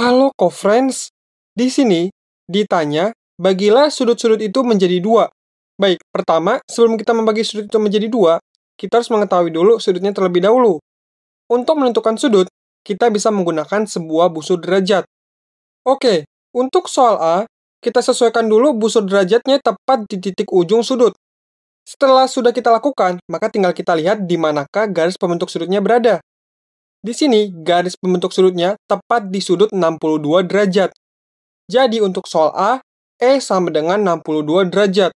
Halo co-friends, di sini ditanya bagilah sudut-sudut itu menjadi dua. Baik, pertama sebelum kita membagi sudut itu menjadi dua, kita harus mengetahui dulu sudutnya terlebih dahulu. Untuk menentukan sudut, kita bisa menggunakan sebuah busur derajat. Oke, untuk soal A, kita sesuaikan dulu busur derajatnya tepat di titik ujung sudut. Setelah sudah kita lakukan, maka tinggal kita lihat di manakah garis pembentuk sudutnya berada. Di sini, garis pembentuk sudutnya tepat di sudut 62 derajat. Jadi untuk soal A, E sama dengan 62 derajat.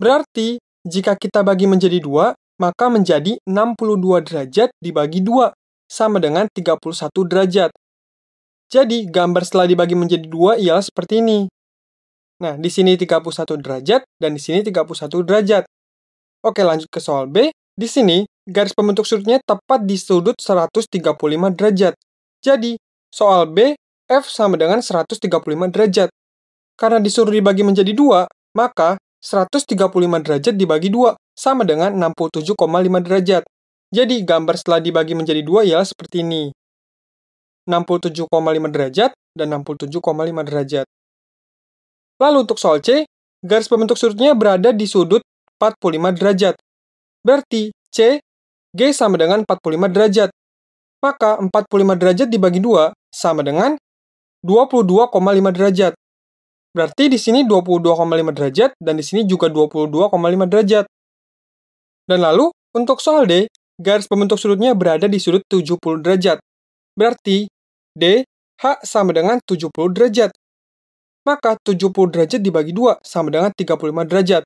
Berarti, jika kita bagi menjadi dua, maka menjadi 62 derajat dibagi 2, sama dengan 31 derajat. Jadi, gambar setelah dibagi menjadi dua ialah seperti ini. Nah, di sini 31 derajat, dan di sini 31 derajat. Oke, lanjut ke soal B. Di sini, garis pembentuk sudutnya tepat di sudut 135 derajat. Jadi, soal B, F sama dengan 135 derajat. Karena disuruh dibagi menjadi dua, maka 135 derajat dibagi dua sama dengan 67,5 derajat. Jadi, gambar setelah dibagi menjadi dua ialah seperti ini. 67,5 derajat dan 67,5 derajat. Lalu untuk soal C, garis pembentuk sudutnya berada di sudut 45 derajat. Berarti C G sama dengan 45 derajat. Maka 45 derajat dibagi 2 sama dengan 22,5 derajat. Berarti di sini 22,5 derajat dan di sini juga 22,5 derajat. Dan lalu, untuk soal D, garis pembentuk sudutnya berada di sudut 70 derajat. Berarti D, H sama dengan 70 derajat. Maka 70 derajat dibagi 2 sama dengan 35 derajat.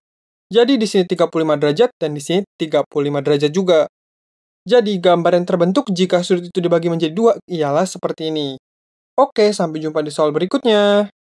Jadi di sini 35 derajat dan di sini 35 derajat juga. Jadi, gambar yang terbentuk jika sudut itu dibagi menjadi dua ialah seperti ini. Oke, sampai jumpa di soal berikutnya.